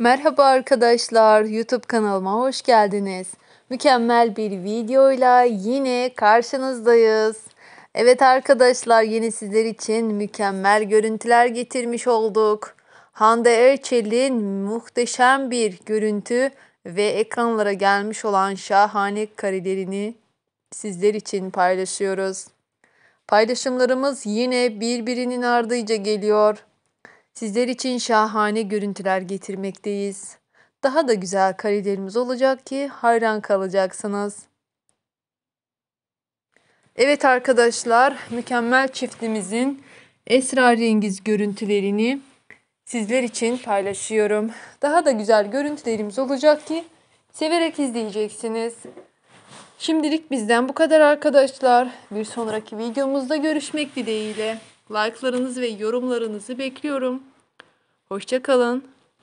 Merhaba arkadaşlar, YouTube kanalıma hoş geldiniz. Mükemmel bir videoyla yine karşınızdayız. Evet arkadaşlar, yine sizler için mükemmel görüntüler getirmiş olduk. Hande Erçel'in muhteşem bir görüntü ve ekranlara gelmiş olan şahane karelerini sizler için paylaşıyoruz. Paylaşımlarımız yine birbirinin ardıyca geliyor. Sizler için şahane görüntüler getirmekteyiz. Daha da güzel karelerimiz olacak ki hayran kalacaksınız. Evet arkadaşlar, mükemmel çiftimizin esrarengiz görüntülerini sizler için paylaşıyorum. Daha da güzel görüntülerimiz olacak ki severek izleyeceksiniz. Şimdilik bizden bu kadar arkadaşlar. Bir sonraki videomuzda görüşmek dileğiyle. Like'larınız ve yorumlarınızı bekliyorum. Hoşçakalın.